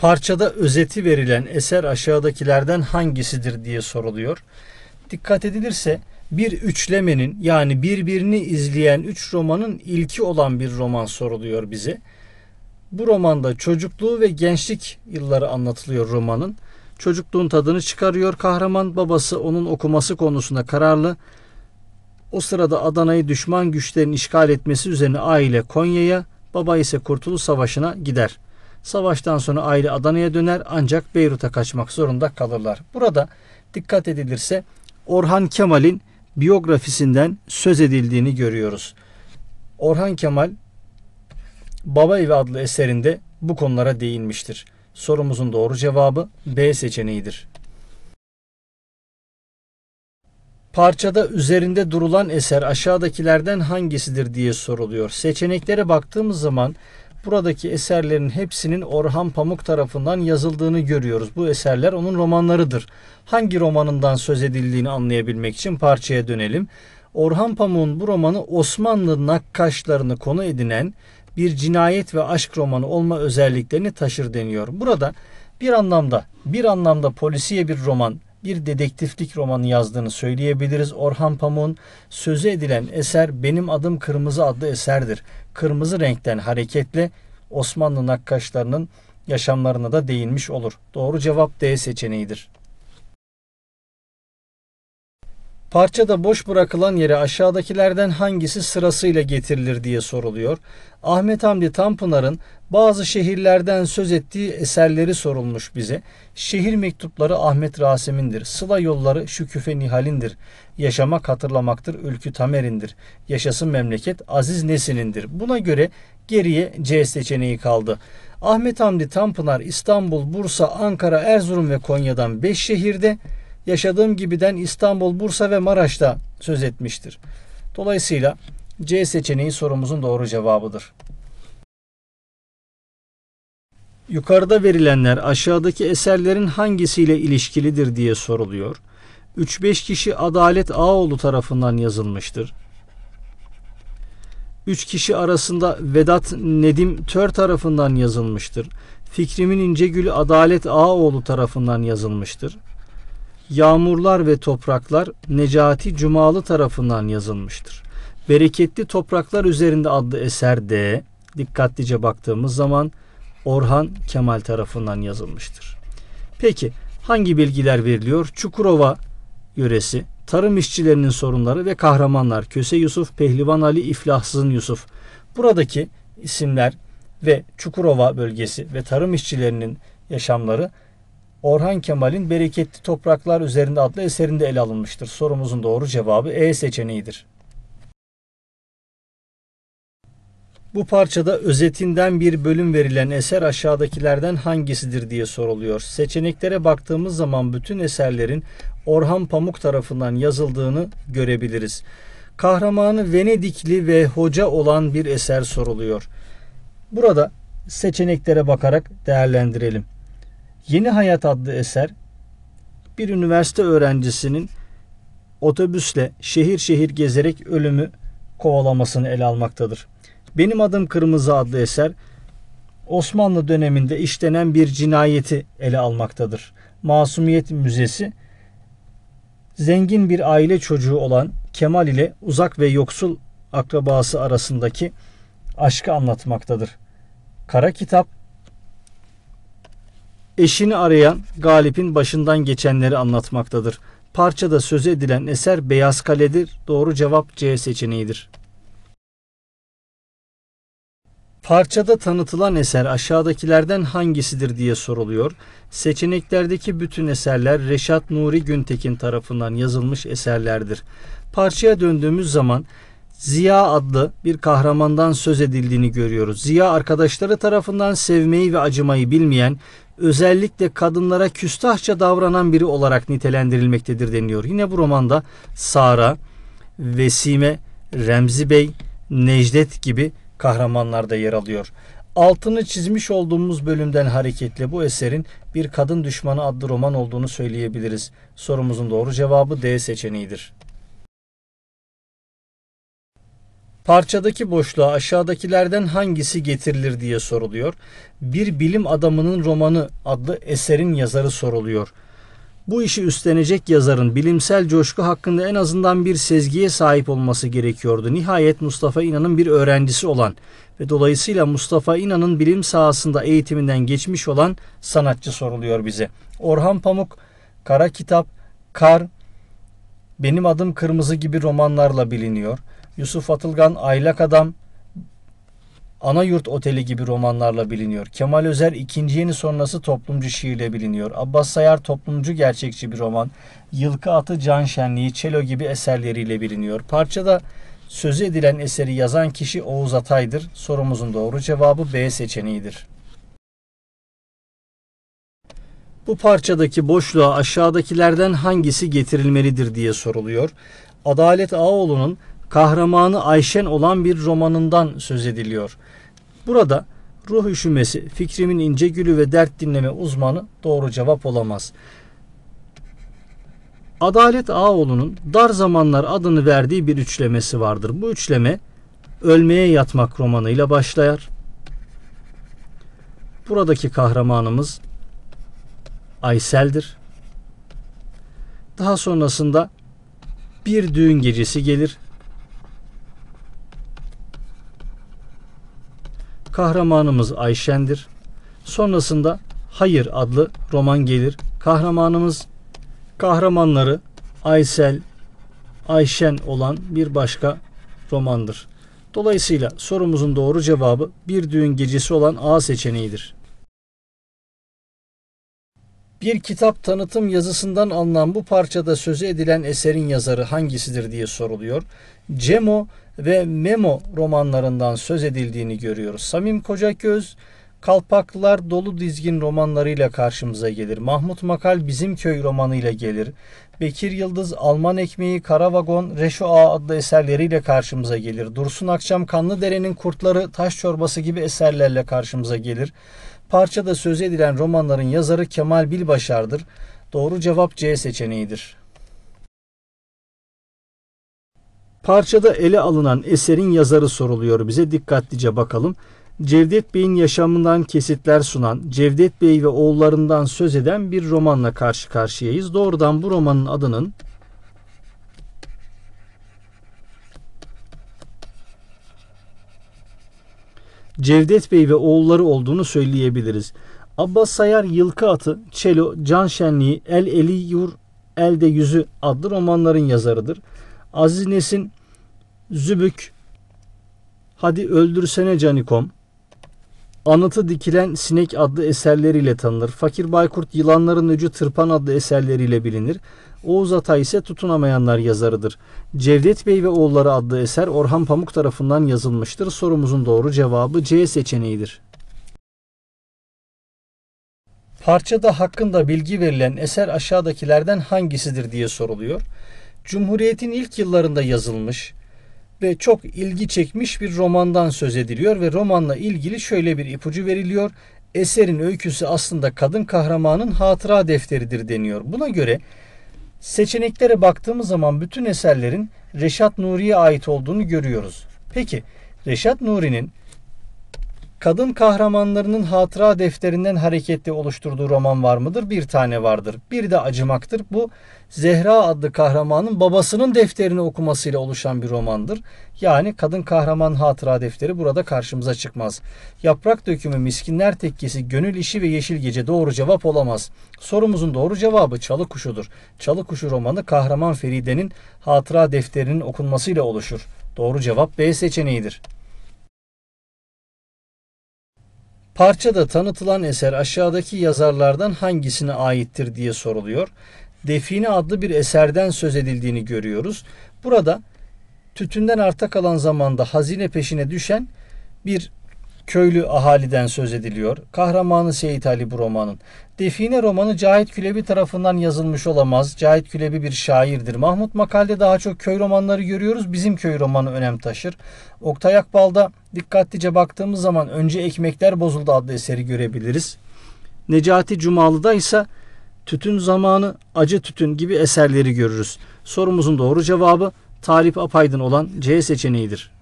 Parçada özeti verilen eser aşağıdakilerden hangisidir diye soruluyor. Dikkat edilirse bir üçlemenin yani birbirini izleyen üç romanın ilki olan bir roman soruluyor bize. Bu romanda çocukluğu ve gençlik yılları anlatılıyor romanın. Çocukluğun tadını çıkarıyor kahraman babası onun okuması konusunda kararlı. O sırada Adana'yı düşman güçlerin işgal etmesi üzerine aile Konya'ya, baba ise Kurtuluş Savaşı'na gider. Savaştan sonra aile Adana'ya döner ancak Beyrut'a kaçmak zorunda kalırlar. Burada dikkat edilirse Orhan Kemal'in biyografisinden söz edildiğini görüyoruz. Orhan Kemal Baba Evi adlı eserinde bu konulara değinmiştir. Sorumuzun doğru cevabı B seçeneğidir. Parçada üzerinde durulan eser aşağıdakilerden hangisidir diye soruluyor. Seçeneklere baktığımız zaman buradaki eserlerin hepsinin Orhan Pamuk tarafından yazıldığını görüyoruz. Bu eserler onun romanlarıdır. Hangi romanından söz edildiğini anlayabilmek için parçaya dönelim. Orhan Pamuk'un bu romanı Osmanlı nakkaşlarını konu edinen bir cinayet ve aşk romanı olma özelliklerini taşır deniyor. Burada bir anlamda bir anlamda polisiye bir roman bir dedektiflik romanı yazdığını söyleyebiliriz. Orhan Pamuk'un sözü edilen eser Benim Adım Kırmızı adlı eserdir. Kırmızı renkten hareketle Osmanlı nakkaşlarının yaşamlarına da değinmiş olur. Doğru cevap D seçeneğidir. Parçada boş bırakılan yere aşağıdakilerden hangisi sırasıyla getirilir diye soruluyor. Ahmet Hamdi Tanpınar'ın bazı şehirlerden söz ettiği eserleri sorulmuş bize. Şehir mektupları Ahmet Rasim'indir. Sıla yolları Şüküfe Nihal'indir. Yaşamak hatırlamaktır Ülkü Tamer'indir. Yaşasın memleket Aziz Nesin'indir. Buna göre geriye C seçeneği kaldı. Ahmet Hamdi Tanpınar İstanbul, Bursa, Ankara, Erzurum ve Konya'dan 5 şehirde yaşadığım gibiden İstanbul, Bursa ve Maraş'ta söz etmiştir. Dolayısıyla C seçeneği sorumuzun doğru cevabıdır. Yukarıda verilenler aşağıdaki eserlerin hangisiyle ilişkilidir diye soruluyor. 3-5 kişi Adalet Ağoğlu tarafından yazılmıştır. 3 kişi arasında Vedat Nedim Tör tarafından yazılmıştır. Fikrimin İncegül'ü Adalet Ağoğlu tarafından yazılmıştır. Yağmurlar ve Topraklar Necati Cumalı tarafından yazılmıştır. Bereketli Topraklar üzerinde adlı eserde dikkatlice baktığımız zaman Orhan Kemal tarafından yazılmıştır. Peki hangi bilgiler veriliyor? Çukurova yöresi, tarım işçilerinin sorunları ve kahramanlar Köse Yusuf, Pehlivan Ali, İflahsızın Yusuf. Buradaki isimler ve Çukurova bölgesi ve tarım işçilerinin yaşamları Orhan Kemal'in Bereketli Topraklar Üzerinde adlı eserinde ele alınmıştır. Sorumuzun doğru cevabı E seçeneğidir. Bu parçada özetinden bir bölüm verilen eser aşağıdakilerden hangisidir diye soruluyor. Seçeneklere baktığımız zaman bütün eserlerin Orhan Pamuk tarafından yazıldığını görebiliriz. Kahramanı Venedikli ve hoca olan bir eser soruluyor. Burada seçeneklere bakarak değerlendirelim. Yeni Hayat adlı eser bir üniversite öğrencisinin otobüsle şehir şehir gezerek ölümü kovalamasını ele almaktadır. Benim Adım Kırmızı adlı eser Osmanlı döneminde işlenen bir cinayeti ele almaktadır. Masumiyet Müzesi zengin bir aile çocuğu olan Kemal ile uzak ve yoksul akrabası arasındaki aşkı anlatmaktadır. Kara Kitap Eşini arayan Galip'in başından geçenleri anlatmaktadır. Parçada söz edilen eser Beyaz Kale'dir. Doğru cevap C seçeneğidir. Parçada tanıtılan eser aşağıdakilerden hangisidir diye soruluyor. Seçeneklerdeki bütün eserler Reşat Nuri Güntekin tarafından yazılmış eserlerdir. Parçaya döndüğümüz zaman Ziya adlı bir kahramandan söz edildiğini görüyoruz. Ziya arkadaşları tarafından sevmeyi ve acımayı bilmeyen, özellikle kadınlara küstahça davranan biri olarak nitelendirilmektedir deniliyor. Yine bu romanda Sara, Vesime, Remzi Bey, Necdet gibi kahramanlar da yer alıyor. Altını çizmiş olduğumuz bölümden hareketle bu eserin bir kadın düşmanı adlı roman olduğunu söyleyebiliriz. Sorumuzun doğru cevabı D seçeneğidir. Parçadaki boşluğa aşağıdakilerden hangisi getirilir diye soruluyor. Bir bilim adamının romanı adlı eserin yazarı soruluyor. Bu işi üstlenecek yazarın bilimsel coşku hakkında en azından bir sezgiye sahip olması gerekiyordu. Nihayet Mustafa İnan'ın bir öğrencisi olan ve dolayısıyla Mustafa İnan'ın bilim sahasında eğitiminden geçmiş olan sanatçı soruluyor bize. Orhan Pamuk, Kara Kitap, Kar, Benim Adım Kırmızı gibi romanlarla biliniyor. Yusuf Atılgan Aylak Adam, Ana Yurt Oteli gibi romanlarla biliniyor. Kemal Özer ikinci yeni sonrası toplumcu şiirle biliniyor. Abbas Sayar toplumcu gerçekçi bir roman. Yılkı Atı Can Şenliği, Çelo gibi eserleriyle biliniyor. Parçada sözü edilen eseri yazan kişi Oğuz Atay'dır. Sorumuzun doğru cevabı B seçeneğidir. Bu parçadaki boşluğa aşağıdakilerden hangisi getirilmelidir diye soruluyor. Adalet Ağoğlu'nun kahramanı Ayşen olan bir romanından söz ediliyor. Burada ruh üşümesi, fikrimin ince gülü ve dert dinleme uzmanı doğru cevap olamaz. Adalet Ağoğlu'nun Dar Zamanlar adını verdiği bir üçlemesi vardır. Bu üçleme Ölmeye Yatmak romanıyla başlar. Buradaki kahramanımız Aysel'dir. Daha sonrasında bir düğün gecesi gelir kahramanımız Ayşen'dir. Sonrasında Hayır adlı roman gelir. Kahramanımız kahramanları Aysel, Ayşen olan bir başka romandır. Dolayısıyla sorumuzun doğru cevabı bir düğün gecesi olan A seçeneğidir. Bir kitap tanıtım yazısından alınan bu parçada sözü edilen eserin yazarı hangisidir diye soruluyor. Cemo ve Memo romanlarından söz edildiğini görüyoruz. Samim Kocaköz Kalpaklar dolu dizgin romanlarıyla karşımıza gelir. Mahmut Makal Bizim Köy romanıyla gelir. Bekir Yıldız Alman Ekmeği, Karavagon, Vagon, Reşo Ağa adlı eserleriyle karşımıza gelir. Dursun Akçam Kanlı Dere'nin Kurtları, Taş Çorbası gibi eserlerle karşımıza gelir. Parçada söz edilen romanların yazarı Kemal Bilbaşar'dır. Doğru cevap C seçeneğidir. Parçada ele alınan eserin yazarı soruluyor bize dikkatlice bakalım. Cevdet Bey'in yaşamından kesitler sunan, Cevdet Bey ve oğullarından söz eden bir romanla karşı karşıyayız. Doğrudan bu romanın adının Cevdet Bey ve oğulları olduğunu söyleyebiliriz. Abbas Sayar Yılkı Atı, Çelo, Can Şenliği, El Eli Yur, Elde Yüzü adlı romanların yazarıdır. Aziz Nesin, Zübük, Hadi Öldürsene Canikom, Anıtı Dikilen Sinek adlı eserleriyle tanınır. Fakir Baykurt Yılanların Öcü Tırpan adlı eserleriyle bilinir. Oğuz Atay ise Tutunamayanlar yazarıdır. Cevdet Bey ve Oğulları adlı eser Orhan Pamuk tarafından yazılmıştır. Sorumuzun doğru cevabı C seçeneğidir. Parçada hakkında bilgi verilen eser aşağıdakilerden hangisidir diye soruluyor. Cumhuriyetin ilk yıllarında yazılmış, ve çok ilgi çekmiş bir romandan söz ediliyor ve romanla ilgili şöyle bir ipucu veriliyor. Eserin öyküsü aslında kadın kahramanın hatıra defteridir deniyor. Buna göre seçeneklere baktığımız zaman bütün eserlerin Reşat Nuri'ye ait olduğunu görüyoruz. Peki Reşat Nuri'nin kadın kahramanlarının hatıra defterinden hareketle oluşturduğu roman var mıdır? Bir tane vardır. Bir de Acımak'tır. Bu Zehra adlı kahramanın babasının defterini okumasıyla oluşan bir romandır. Yani kadın kahraman hatıra defteri burada karşımıza çıkmaz. Yaprak dökümü, miskinler tekkesi, gönül işi ve yeşil gece doğru cevap olamaz. Sorumuzun doğru cevabı Çalı Kuşu'dur. Çalı Kuşu romanı kahraman Feride'nin hatıra defterinin okunmasıyla oluşur. Doğru cevap B seçeneğidir. Parçada tanıtılan eser aşağıdaki yazarlardan hangisine aittir diye soruluyor. Define adlı bir eserden söz edildiğini görüyoruz. Burada tütünden arta kalan zamanda hazine peşine düşen bir köylü ahaliden söz ediliyor. Kahramanı Seyit Ali bu romanın. Define romanı Cahit Külebi tarafından yazılmış olamaz. Cahit Külebi bir şairdir. Mahmut Makal'de daha çok köy romanları görüyoruz. Bizim köy romanı önem taşır. Oktay Akbal'da dikkatlice baktığımız zaman Önce Ekmekler Bozuldu adlı eseri görebiliriz. Necati Cumalı'da ise Tütün Zamanı, Acı Tütün gibi eserleri görürüz. Sorumuzun doğru cevabı Talip Apaydın olan C seçeneğidir.